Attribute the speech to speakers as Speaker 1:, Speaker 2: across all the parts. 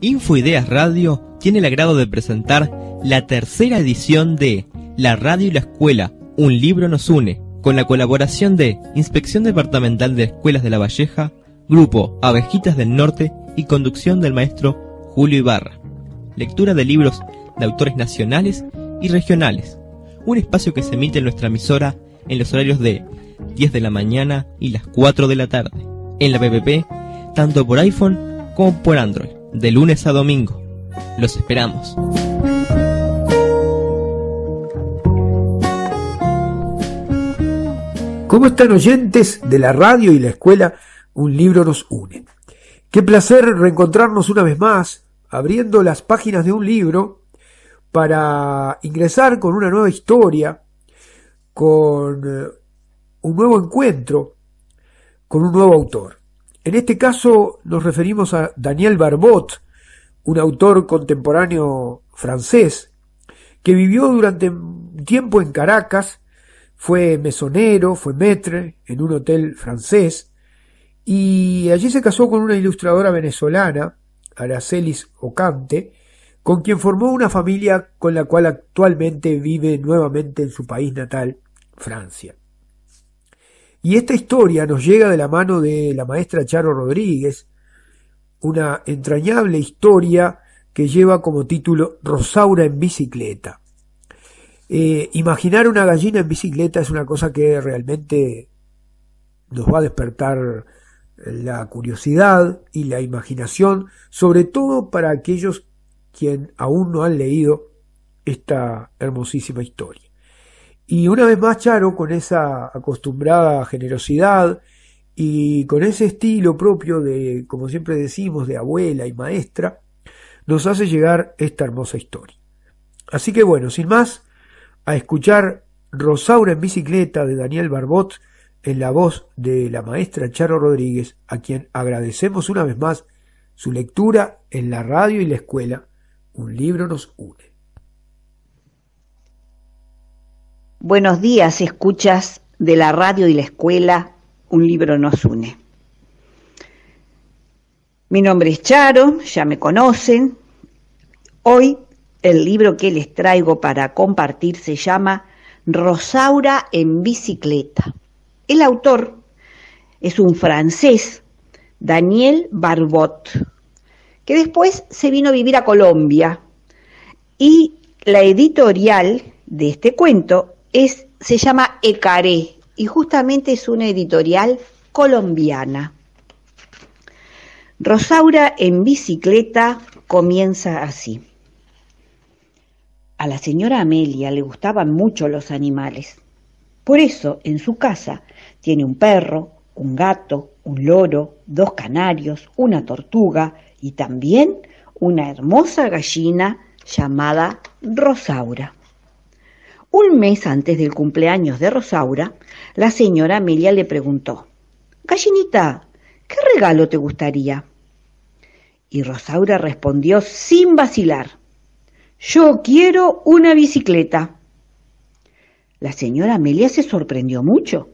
Speaker 1: Infoideas Radio tiene el agrado de presentar la tercera edición de La Radio y la Escuela, un libro nos une, con la colaboración de Inspección Departamental de Escuelas de la Valleja, Grupo Abejitas del Norte y conducción del maestro Julio Ibarra. Lectura de libros de autores nacionales y regionales. Un espacio que se emite en nuestra emisora en los horarios de 10 de la mañana y las 4 de la tarde. En la PPP tanto por iPhone como por Android, de lunes a domingo. Los esperamos.
Speaker 2: ¿Cómo están oyentes de la radio y la escuela? Un libro nos une. Qué placer reencontrarnos una vez más, abriendo las páginas de un libro para ingresar con una nueva historia, con eh, un nuevo encuentro, con un nuevo autor. En este caso nos referimos a Daniel Barbot, un autor contemporáneo francés, que vivió durante un tiempo en Caracas, fue mesonero, fue maître en un hotel francés, y allí se casó con una ilustradora venezolana, Aracelis Ocante, con quien formó una familia con la cual actualmente vive nuevamente en su país natal, Francia. Y esta historia nos llega de la mano de la maestra Charo Rodríguez, una entrañable historia que lleva como título Rosaura en bicicleta. Eh, imaginar una gallina en bicicleta es una cosa que realmente nos va a despertar la curiosidad y la imaginación, sobre todo para aquellos quien aún no han leído esta hermosísima historia. Y una vez más Charo, con esa acostumbrada generosidad y con ese estilo propio de, como siempre decimos, de abuela y maestra, nos hace llegar esta hermosa historia. Así que bueno, sin más, a escuchar Rosaura en bicicleta de Daniel Barbot en la voz de la maestra Charo Rodríguez, a quien agradecemos una vez más su lectura en la radio y la escuela. Un libro nos une.
Speaker 3: Buenos días, escuchas de la radio y la escuela, un libro nos une. Mi nombre es Charo, ya me conocen. Hoy el libro que les traigo para compartir se llama Rosaura en bicicleta. El autor es un francés, Daniel Barbot, que después se vino a vivir a Colombia y la editorial de este cuento se llama Ecaré y justamente es una editorial colombiana. Rosaura en bicicleta comienza así. A la señora Amelia le gustaban mucho los animales. Por eso, en su casa, tiene un perro, un gato, un loro, dos canarios, una tortuga y también una hermosa gallina llamada Rosaura. Un mes antes del cumpleaños de Rosaura, la señora Amelia le preguntó, Gallinita, ¿qué regalo te gustaría? Y Rosaura respondió sin vacilar, Yo quiero una bicicleta. La señora Amelia se sorprendió mucho.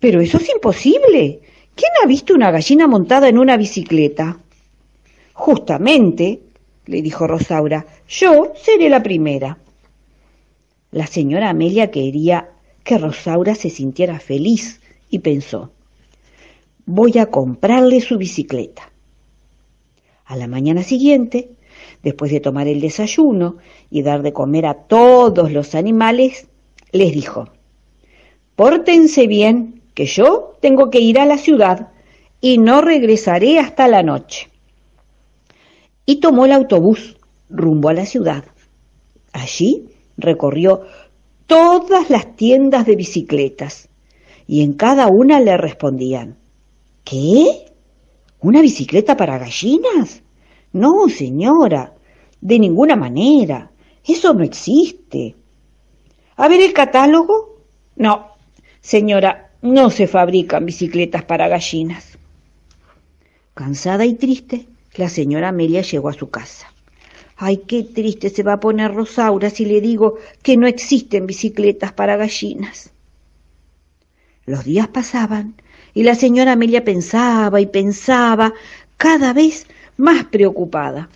Speaker 3: Pero eso es imposible. ¿Quién ha visto una gallina montada en una bicicleta? Justamente, le dijo Rosaura, yo seré la primera. La señora Amelia quería que Rosaura se sintiera feliz y pensó, voy a comprarle su bicicleta. A la mañana siguiente, después de tomar el desayuno y dar de comer a todos los animales, les dijo, pórtense bien, que yo tengo que ir a la ciudad y no regresaré hasta la noche. Y tomó el autobús rumbo a la ciudad. Allí recorrió todas las tiendas de bicicletas y en cada una le respondían, ¿qué? ¿Una bicicleta para gallinas? No, señora, de ninguna manera, eso no existe. A ver el catálogo. No, señora, no se fabrican bicicletas para gallinas. Cansada y triste, la señora Amelia llegó a su casa. Ay, qué triste se va a poner Rosaura si le digo que no existen bicicletas para gallinas. Los días pasaban y la señora Amelia pensaba y pensaba, cada vez más preocupada.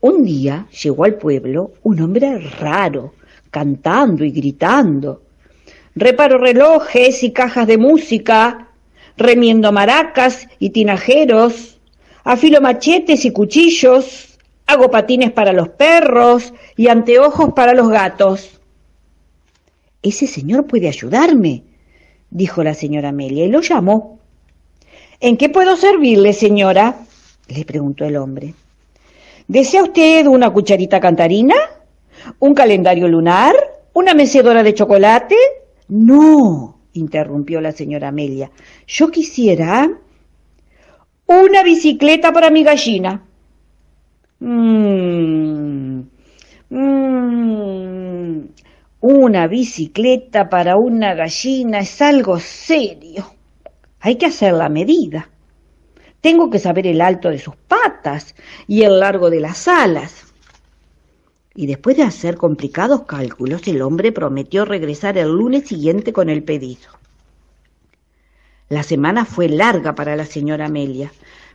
Speaker 3: Un día llegó al pueblo un hombre raro, cantando y gritando. Reparo relojes y cajas de música, remiendo maracas y tinajeros, afilo machetes y cuchillos hago patines para los perros y anteojos para los gatos. Ese señor puede ayudarme, dijo la señora Amelia y lo llamó. ¿En qué puedo servirle, señora? le preguntó el hombre. ¿Desea usted una cucharita cantarina? ¿Un calendario lunar? ¿Una mecedora de chocolate? No, interrumpió la señora Amelia. Yo quisiera una bicicleta para mi gallina. Mm, mm, una bicicleta para una gallina es algo serio. Hay que hacer la medida. Tengo que saber el alto de sus patas y el largo de las alas. Y después de hacer complicados cálculos, el hombre prometió regresar el lunes siguiente con el pedido. La semana fue larga para la señora Amelia.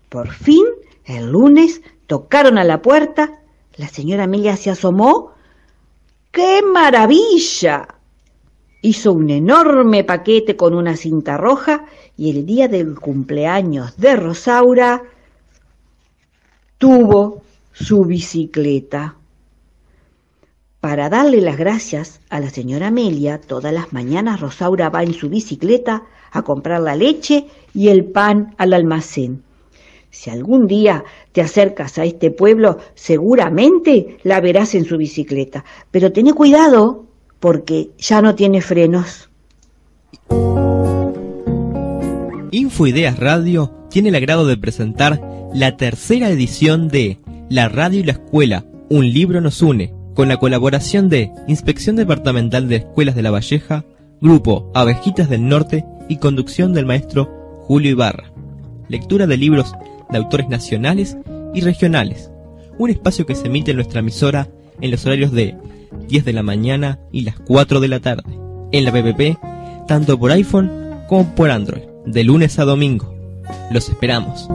Speaker 3: Por fin, el lunes tocaron a la puerta, la señora Amelia se asomó. ¡Qué maravilla! Hizo un enorme paquete con una cinta roja y el día del cumpleaños de Rosaura tuvo su bicicleta. Para darle las gracias a la señora Amelia, todas las mañanas Rosaura va en su bicicleta a comprar la leche y el pan al almacén. Si algún día te acercas a este pueblo, seguramente la verás en su bicicleta. Pero ten cuidado porque ya no tiene frenos.
Speaker 1: Infoideas Radio tiene el agrado de presentar la tercera edición de La Radio y la Escuela, un libro nos une, con la colaboración de Inspección Departamental de Escuelas de la Valleja, Grupo Abejitas del Norte y conducción del maestro Julio Ibarra. Lectura de libros de autores nacionales y regionales, un espacio que se emite en nuestra emisora en los horarios de 10 de la mañana y las 4 de la tarde, en la PPP, tanto por iPhone como por Android, de lunes a domingo. Los esperamos.